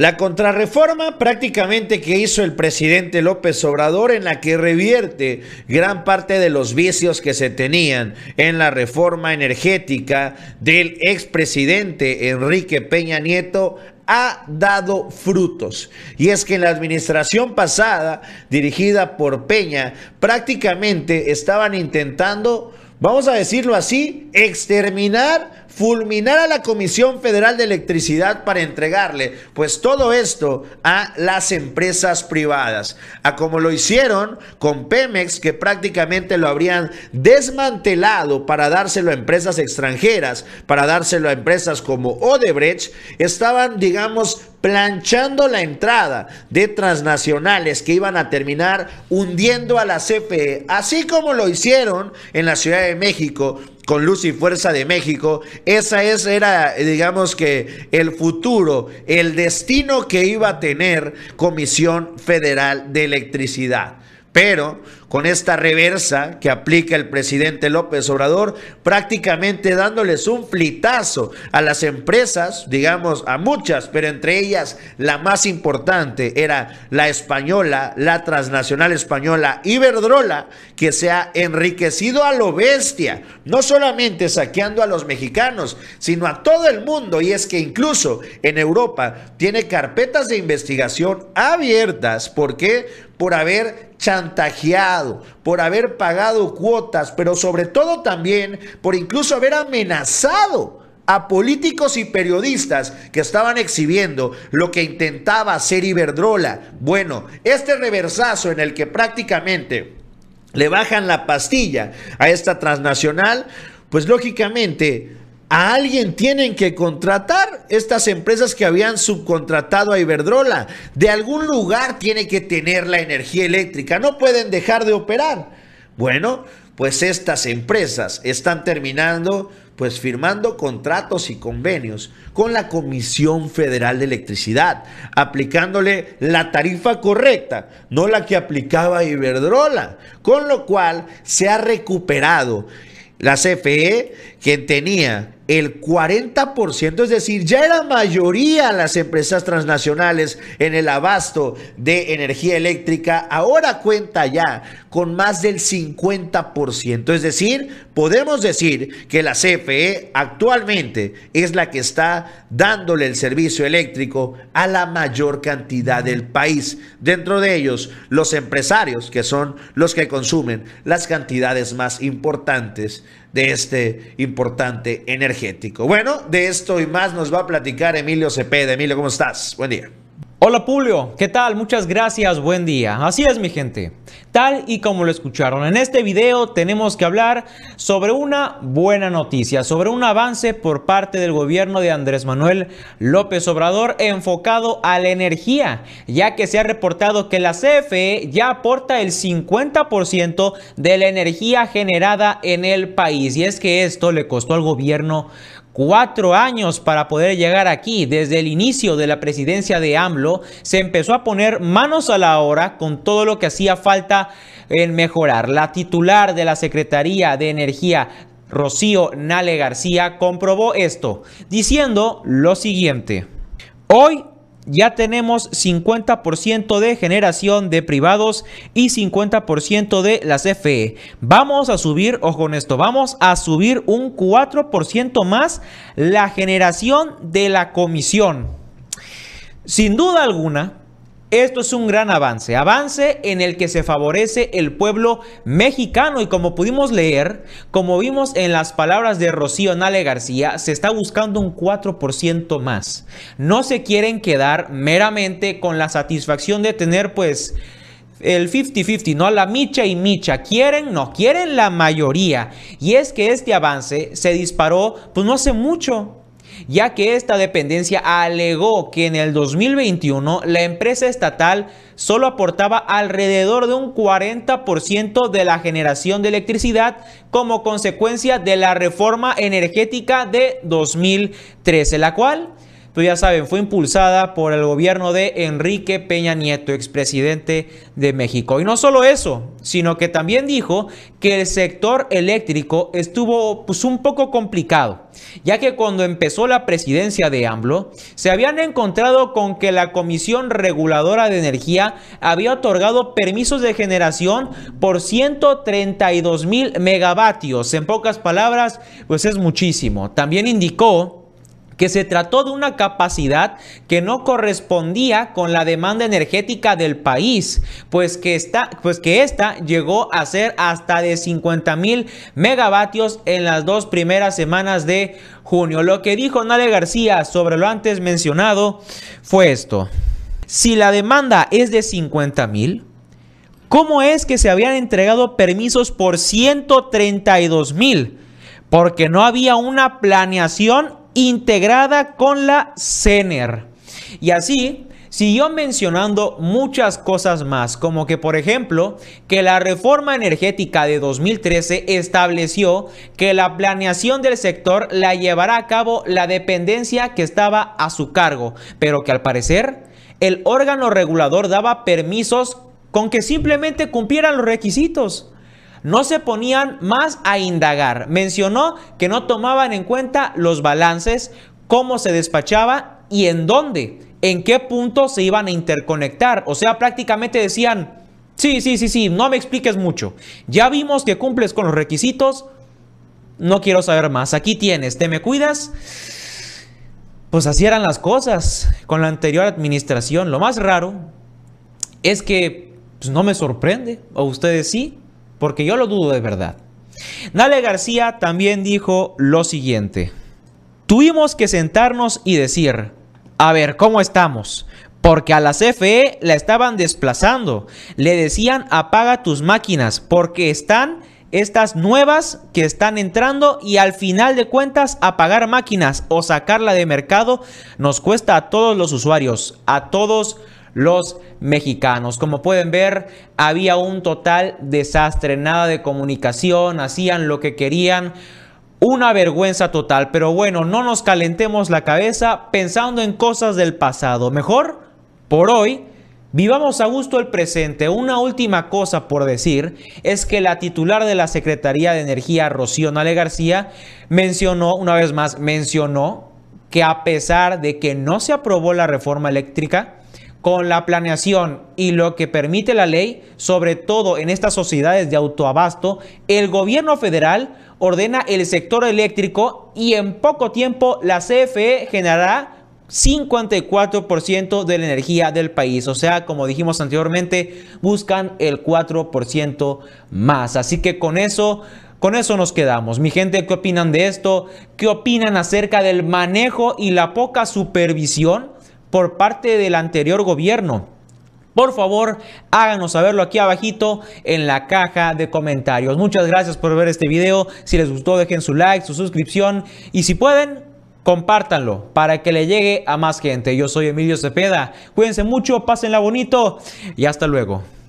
La contrarreforma prácticamente que hizo el presidente López Obrador en la que revierte gran parte de los vicios que se tenían en la reforma energética del expresidente Enrique Peña Nieto ha dado frutos. Y es que en la administración pasada, dirigida por Peña, prácticamente estaban intentando, vamos a decirlo así, exterminar fulminar a la Comisión Federal de Electricidad para entregarle, pues todo esto a las empresas privadas, a como lo hicieron con Pemex, que prácticamente lo habrían desmantelado para dárselo a empresas extranjeras, para dárselo a empresas como Odebrecht, estaban, digamos, planchando la entrada de transnacionales que iban a terminar hundiendo a la CPE, así como lo hicieron en la Ciudad de México con Luz y Fuerza de México. Esa es, era, digamos que, el futuro, el destino que iba a tener Comisión Federal de Electricidad. Pero con esta reversa que aplica el presidente López Obrador, prácticamente dándoles un plitazo a las empresas, digamos a muchas, pero entre ellas la más importante era la española, la transnacional española Iberdrola, que se ha enriquecido a lo bestia, no solamente saqueando a los mexicanos, sino a todo el mundo. Y es que incluso en Europa tiene carpetas de investigación abiertas. ¿Por qué? por haber chantajeado, por haber pagado cuotas, pero sobre todo también por incluso haber amenazado a políticos y periodistas que estaban exhibiendo lo que intentaba hacer Iberdrola. Bueno, este reversazo en el que prácticamente le bajan la pastilla a esta transnacional, pues lógicamente a alguien tienen que contratar estas empresas que habían subcontratado a Iberdrola. De algún lugar tiene que tener la energía eléctrica. No pueden dejar de operar. Bueno, pues estas empresas están terminando pues firmando contratos y convenios con la Comisión Federal de Electricidad, aplicándole la tarifa correcta, no la que aplicaba Iberdrola, con lo cual se ha recuperado la CFE, quien tenía el 40%, es decir, ya era mayoría las empresas transnacionales en el abasto de energía eléctrica, ahora cuenta ya con más del 50%, es decir, podemos decir que la CFE actualmente es la que está dándole el servicio eléctrico a la mayor cantidad del país, dentro de ellos los empresarios que son los que consumen las cantidades más importantes de este importante energético. Bueno, de esto y más nos va a platicar Emilio Cepeda. Emilio, ¿cómo estás? Buen día. Hola Pulio, ¿qué tal? Muchas gracias, buen día. Así es mi gente, tal y como lo escucharon, en este video tenemos que hablar sobre una buena noticia, sobre un avance por parte del gobierno de Andrés Manuel López Obrador enfocado a la energía, ya que se ha reportado que la CFE ya aporta el 50% de la energía generada en el país y es que esto le costó al gobierno cuatro años para poder llegar aquí. Desde el inicio de la presidencia de AMLO se empezó a poner manos a la obra con todo lo que hacía falta en mejorar. La titular de la Secretaría de Energía, Rocío Nale García, comprobó esto, diciendo lo siguiente. Hoy ya tenemos 50% de generación de privados y 50% de las FE. Vamos a subir, ojo con esto, vamos a subir un 4% más la generación de la comisión. Sin duda alguna, esto es un gran avance, avance en el que se favorece el pueblo mexicano y como pudimos leer, como vimos en las palabras de Rocío Nale García, se está buscando un 4% más. No se quieren quedar meramente con la satisfacción de tener pues el 50-50, no la micha y micha, quieren, no, quieren la mayoría. Y es que este avance se disparó pues no hace mucho, ya que esta dependencia alegó que en el 2021 la empresa estatal solo aportaba alrededor de un 40% de la generación de electricidad como consecuencia de la reforma energética de 2013, la cual Tú ya saben, fue impulsada por el gobierno de Enrique Peña Nieto, expresidente de México. Y no solo eso, sino que también dijo que el sector eléctrico estuvo pues, un poco complicado, ya que cuando empezó la presidencia de AMLO, se habían encontrado con que la Comisión Reguladora de Energía había otorgado permisos de generación por 132 mil megavatios. En pocas palabras, pues es muchísimo. También indicó que se trató de una capacidad que no correspondía con la demanda energética del país, pues que esta, pues que llegó a ser hasta de 50 mil megavatios en las dos primeras semanas de junio. Lo que dijo Nale García sobre lo antes mencionado fue esto. Si la demanda es de 50 mil, ¿Cómo es que se habían entregado permisos por 132 mil? Porque no había una planeación integrada con la CENER. Y así siguió mencionando muchas cosas más, como que por ejemplo, que la reforma energética de 2013 estableció que la planeación del sector la llevará a cabo la dependencia que estaba a su cargo, pero que al parecer el órgano regulador daba permisos con que simplemente cumplieran los requisitos no se ponían más a indagar. Mencionó que no tomaban en cuenta los balances, cómo se despachaba y en dónde, en qué punto se iban a interconectar. O sea, prácticamente decían, sí, sí, sí, sí, no me expliques mucho. Ya vimos que cumples con los requisitos, no quiero saber más. Aquí tienes, te me cuidas. Pues así eran las cosas con la anterior administración. Lo más raro es que pues, no me sorprende, o ustedes sí, porque yo lo dudo de verdad. Nale García también dijo lo siguiente. Tuvimos que sentarnos y decir, a ver, ¿cómo estamos? Porque a la CFE la estaban desplazando. Le decían, apaga tus máquinas, porque están estas nuevas que están entrando y al final de cuentas apagar máquinas o sacarla de mercado nos cuesta a todos los usuarios, a todos los mexicanos. Como pueden ver, había un total desastre, nada de comunicación, hacían lo que querían. Una vergüenza total, pero bueno, no nos calentemos la cabeza pensando en cosas del pasado. Mejor, por hoy, Vivamos a gusto el presente. Una última cosa por decir es que la titular de la Secretaría de Energía, Rocío Nale García, mencionó, una vez más, mencionó que a pesar de que no se aprobó la reforma eléctrica, con la planeación y lo que permite la ley, sobre todo en estas sociedades de autoabasto, el gobierno federal ordena el sector eléctrico y en poco tiempo la CFE generará 54% de la energía del país. O sea, como dijimos anteriormente, buscan el 4% más. Así que con eso... Con eso nos quedamos. Mi gente, ¿qué opinan de esto? ¿Qué opinan acerca del manejo y la poca supervisión por parte del anterior gobierno? Por favor, háganos saberlo aquí abajito en la caja de comentarios. Muchas gracias por ver este video. Si les gustó, dejen su like, su suscripción y si pueden, compártanlo para que le llegue a más gente. Yo soy Emilio Cepeda. Cuídense mucho, pásenla bonito y hasta luego.